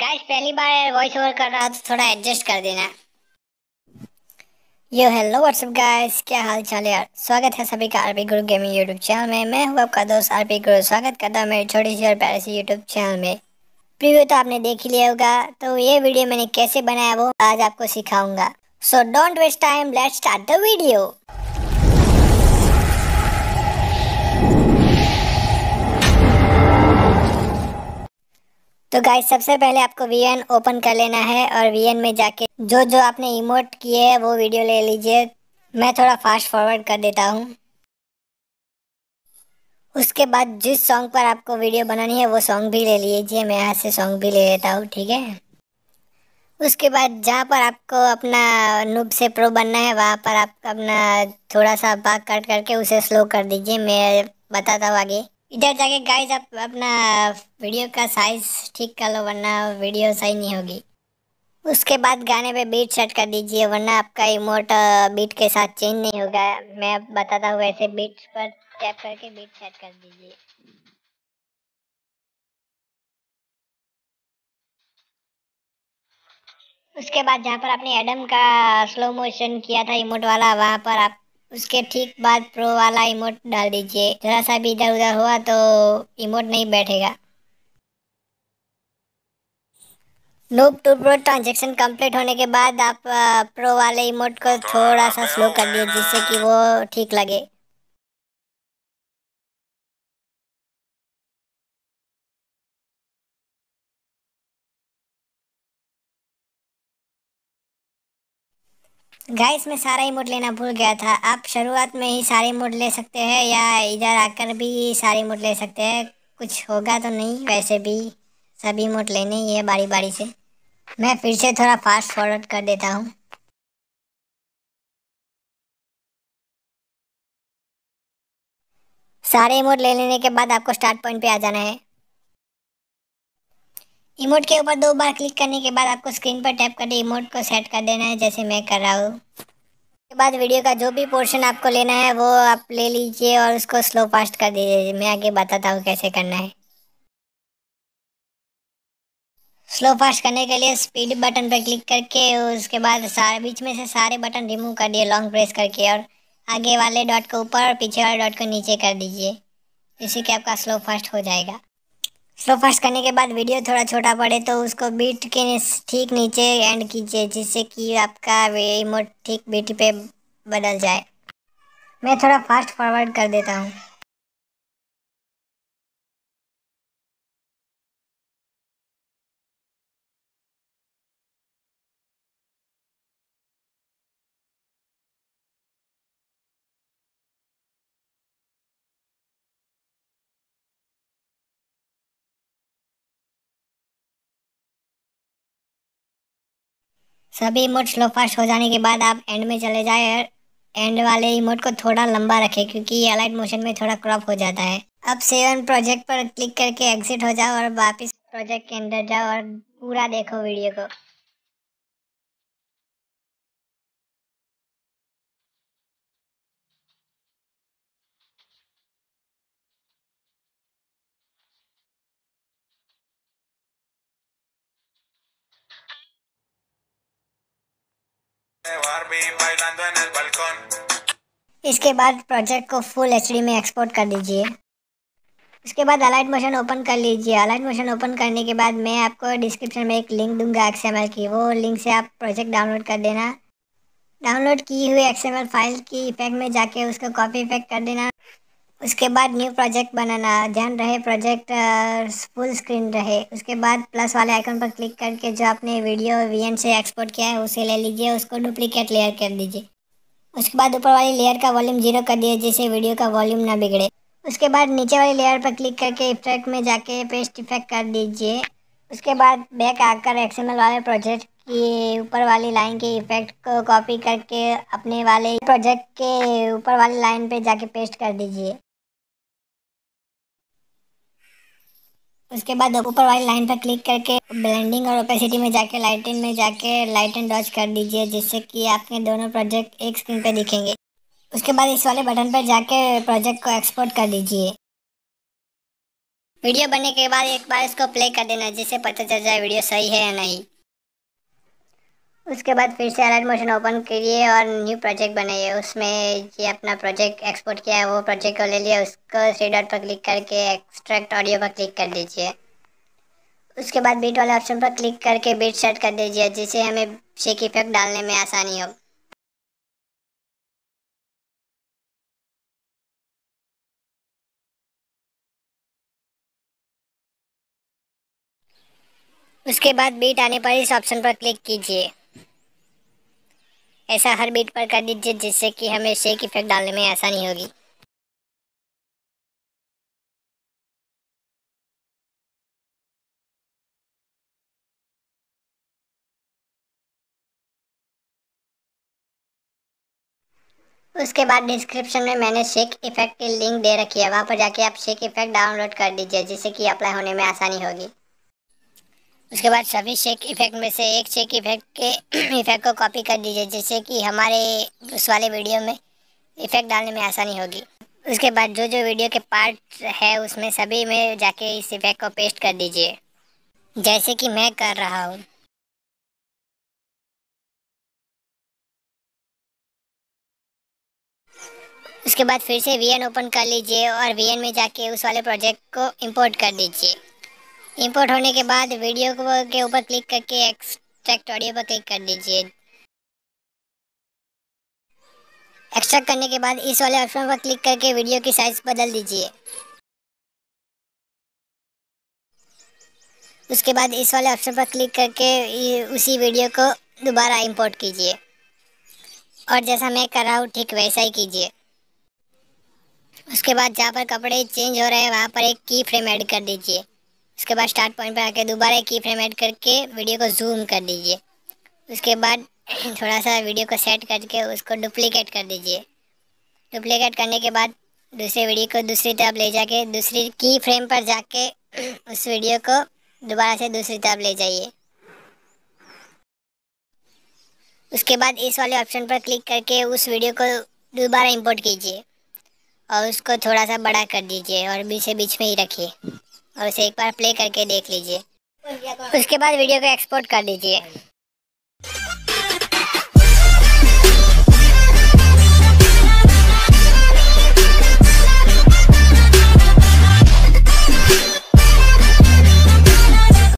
Guys पहली बार voice over कर रहा तो थोड़ा एडजस्ट कर देना यो हेलो व्हाट्सअप गाइस क्या हाल चाल यार स्वागत है सभी का आरपी गुरु गेमिंग यूट्यूब चैनल में मैं हूं आपका दोस्त आरपी गुरु स्वागत करता हूं मेरे छोटी सी और प्यारे सी यूट्यूब चैनल में प्रीव्यू तो आपने देख ही लिया होगा तो ये वीडियो मैंने कैसे बनाया वो आज आपको सिखाऊंगा so don't waste time let's start the video तो गाइस सबसे पहले आपको वी ओपन कर लेना है और वी में जाके जो जो आपने इमोट किए हैं वो वीडियो ले लीजिए मैं थोड़ा फास्ट फॉरवर्ड कर देता हूँ उसके बाद जिस सॉन्ग पर आपको वीडियो बनानी है वो सॉन्ग भी ले लीजिए मैं यहाँ से सॉन्ग भी ले लेता हूँ ठीक है उसके बाद जहाँ पर आपको अपना नूब से प्रो बनना है वहाँ पर आप अपना थोड़ा सा बाग काट करके उसे स्लो कर दीजिए मैं बताता हूँ आगे इधर जाके गाइस आप अपना वीडियो का साइज ठीक कर लो वरना वीडियो सही नहीं होगी उसके बाद गाने पे बीट सेट कर दीजिए वरना आपका इमोट बीट के साथ चेंज नहीं होगा मैं बताता हूँ ऐसे बीट पर टैप करके बीट सेट कर दीजिए उसके बाद जहाँ पर आपने एडम का स्लो मोशन किया था इमोट वाला वहाँ पर आप उसके ठीक बाद प्रो वाला इमोट डाल दीजिए जरा सा भी इधर उधर हुआ तो इमोट नहीं बैठेगा noob to pro transaction complete होने के बाद आप प्रो uh, वाले इमोट को थोड़ा सा स्लो कर दिए जिससे कि वो ठीक लगे गाइस मैं सारा ही मोड लेना भूल गया था आप शुरुआत में ही सारे मोड ले सकते हैं या इधर आकर भी सारे मोड ले सकते हैं कुछ होगा तो नहीं वैसे भी सभी मोड लेने ही है बारी बारी से मैं फिर से थोड़ा फास्ट फॉरवर्ड कर देता हूँ सारे मोड ले लेने के बाद आपको स्टार्ट पॉइंट पे आ जाना है इमोट के ऊपर दो बार क्लिक करने के बाद आपको स्क्रीन पर टैप करके इमोट को सेट कर देना है जैसे मैं कर रहा हूँ उसके बाद वीडियो का जो भी पोर्शन आपको लेना है वो आप ले लीजिए और उसको स्लो फास्ट कर दीजिए मैं आगे बताता हूँ कैसे करना है स्लो फास्ट करने के लिए स्पीड बटन पर क्लिक करके उसके बाद सारे बीच में से सारे बटन रिमूव कर दिए लॉन्ग प्रेस करके और आगे वाले डॉट को ऊपर और पीछे वाले डॉट को नीचे कर दीजिए जिससे कि आपका स्लो फास्ट हो जाएगा स्लो फास्ट करने के बाद वीडियो थोड़ा छोटा पड़े तो उसको बीट के ठीक नीचे एंड कीजिए जिससे कि आपका इमोट ठीक बीट पे बदल जाए मैं थोड़ा फास्ट फॉरवर्ड कर देता हूँ सभी इमोट स्लो फास्ट हो जाने के बाद आप एंड में चले जाए एंड वाले इमोट को थोड़ा लंबा रखें क्योंकि ये अलाइट मोशन में थोड़ा क्रॉप हो जाता है अब सेवन प्रोजेक्ट पर क्लिक करके एग्जिट हो जाओ और वापस प्रोजेक्ट के अंदर जाओ और पूरा देखो वीडियो को Barbie bailando en el balcón. इसके बाद प्रोजेक्ट को फुल एच में एक्सपोर्ट कर दीजिए उसके बाद अलाइट मोशन ओपन कर लीजिए अलाइट मोशन ओपन करने के बाद मैं आपको डिस्क्रिप्शन में एक लिंक दूंगा एक्सएमएल की वो लिंक से आप प्रोजेक्ट डाउनलोड कर देना डाउनलोड की हुई एक्सएमएल फाइल की इफेक्ट में जाके उसको कॉपी इफेक्ट कर देना उसके बाद न्यू प्रोजेक्ट बनाना ध्यान रहे प्रोजेक्ट फुल स्क्रीन रहे उसके बाद प्लस वाले आइकन पर क्लिक करके जो आपने वीडियो वी से एक्सपोर्ट किया है उसे ले लीजिए उसको डुप्लीकेट लेयर कर दीजिए उसके बाद ऊपर वाली लेयर का वॉल्यूम जीरो कर दिए जिससे वीडियो का वॉल्यूम ना बिगड़े उसके बाद नीचे वाली लेयर पर क्लिक करके इफेक्ट में जाके पेस्ट इफेक्ट कर दीजिए उसके बाद बैक आकर एक्सएमएल वाले प्रोजेक्ट की ऊपर वाली लाइन के इफेक्ट को कॉपी करके अपने वाले प्रोजेक्ट के ऊपर वाली लाइन पे जाके पेस्ट कर दीजिए उसके बाद ऊपर वाली लाइन पर क्लिक करके ब्लेंडिंग और ओपेसिटी में जाके लाइटिंग में जाके लाइट एंड डॉच कर दीजिए जिससे कि आपके दोनों प्रोजेक्ट एक स्क्रीन पर दिखेंगे उसके बाद इस वाले बटन पर जाके प्रोजेक्ट को एक्सपोर्ट कर दीजिए वीडियो बनने के बाद एक बार इसको प्ले कर देना जिससे पता चल जाए वीडियो सही है या नहीं उसके बाद फिर से अलर्ट मोशन ओपन करिए और न्यू प्रोजेक्ट बनाइए उसमें ये अपना प्रोजेक्ट एक्सपोर्ट किया है वो प्रोजेक्ट को ले लिया उसको थ्री डॉट पर क्लिक करके एक्सट्रैक्ट ऑडियो पर क्लिक कर दीजिए उसके बाद बीट वाले ऑप्शन पर क्लिक करके बीट सेट कर दीजिए जिससे हमें शेक इफेक्ट डालने में आसानी हो उसके बाद बीट आने पर इस ऑप्शन पर क्लिक कीजिए ऐसा हर बीट पर कर दीजिए जिससे कि हमें शेक इफेक्ट डालने में आसानी होगी उसके बाद डिस्क्रिप्शन में मैंने शेक इफेक्ट की लिंक दे रखी है वहाँ पर जाके आप शेक इफेक्ट डाउनलोड कर दीजिए जिससे कि अप्लाई होने में आसानी होगी उसके बाद सभी शेक इफेक्ट में से एक शेक इफेक्ट के इफेक्ट को कॉपी कर दीजिए जिससे कि हमारे उस वाले वीडियो में इफेक्ट डालने में आसानी होगी उसके बाद जो जो वीडियो के पार्ट है उसमें सभी में जाके इस इफेक्ट को पेस्ट कर दीजिए जैसे कि मैं कर रहा हूँ उसके बाद फिर से वी ओपन कर लीजिए और वी में जाके उस वाले प्रोजेक्ट को इम्पोर्ट कर दीजिए इंपोर्ट होने के बाद वीडियो को के ऊपर क्लिक करके एक्सट्रैक्ट ऑडियो पर क्लिक कर दीजिए एक्सट्रैक्ट करने के बाद इस वाले ऑप्शन पर क्लिक करके वीडियो की साइज बदल दीजिए उसके बाद इस वाले ऑप्शन पर क्लिक करके उसी वीडियो को दोबारा इंपोर्ट कीजिए और जैसा मैं कर रहा हूँ ठीक वैसा ही कीजिए उसके बाद जहाँ पर कपड़े चेंज हो रहे हैं वहाँ पर एक की फ्रेम ऐड कर दीजिए उसके बाद स्टार्ट पॉइंट पर आकर दोबारा की फ्रेम ऐड करके वीडियो को जूम कर दीजिए उसके बाद थोड़ा सा वीडियो को सेट करके उसको डुप्लीकेट कर दीजिए डुप्लीकेट करने के बाद दूसरे वीडियो को दूसरी तरफ ले जाके दूसरी की फ्रेम पर जाके उस वीडियो को दोबारा से दूसरी तरफ ले जाइए उसके बाद इस वाले ऑप्शन पर क्लिक करके उस वीडियो को दोबारा इंपोर्ट कीजिए और उसको थोड़ा सा बड़ा कर दीजिए और बीच बीच में ही रखिए और उसे एक बार प्ले करके देख लीजिए उसके बाद वीडियो को एक्सपोर्ट कर लीजिए